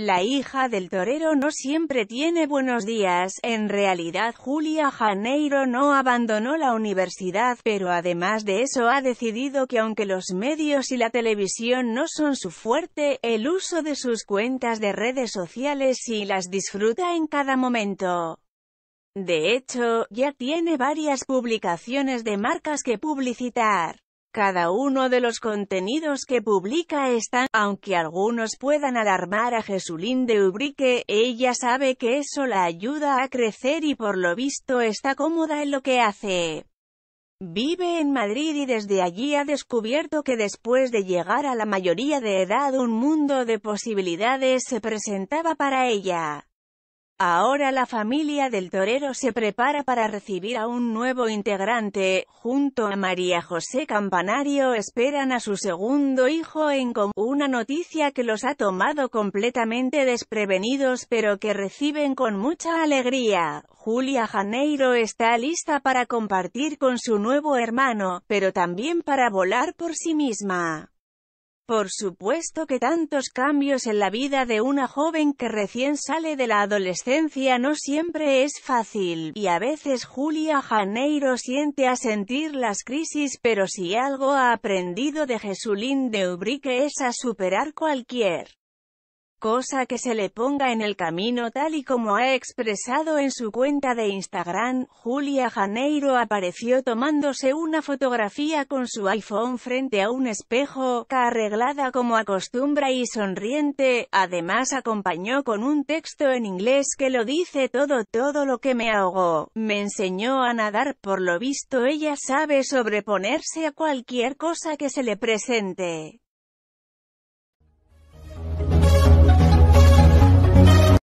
La hija del torero no siempre tiene buenos días, en realidad Julia Janeiro no abandonó la universidad, pero además de eso ha decidido que aunque los medios y la televisión no son su fuerte, el uso de sus cuentas de redes sociales sí las disfruta en cada momento. De hecho, ya tiene varias publicaciones de marcas que publicitar. Cada uno de los contenidos que publica están, aunque algunos puedan alarmar a Jesulín de Ubrique, ella sabe que eso la ayuda a crecer y por lo visto está cómoda en lo que hace. Vive en Madrid y desde allí ha descubierto que después de llegar a la mayoría de edad un mundo de posibilidades se presentaba para ella. Ahora la familia del torero se prepara para recibir a un nuevo integrante, junto a María José Campanario esperan a su segundo hijo en común. una noticia que los ha tomado completamente desprevenidos pero que reciben con mucha alegría. Julia Janeiro está lista para compartir con su nuevo hermano, pero también para volar por sí misma. Por supuesto que tantos cambios en la vida de una joven que recién sale de la adolescencia no siempre es fácil, y a veces Julia Janeiro siente a sentir las crisis pero si algo ha aprendido de Jesulín de Ubrique es a superar cualquier cosa que se le ponga en el camino tal y como ha expresado en su cuenta de Instagram, Julia Janeiro apareció tomándose una fotografía con su iPhone frente a un espejo, arreglada como acostumbra y sonriente, además acompañó con un texto en inglés que lo dice todo, todo lo que me ahogó, me enseñó a nadar, por lo visto ella sabe sobreponerse a cualquier cosa que se le presente.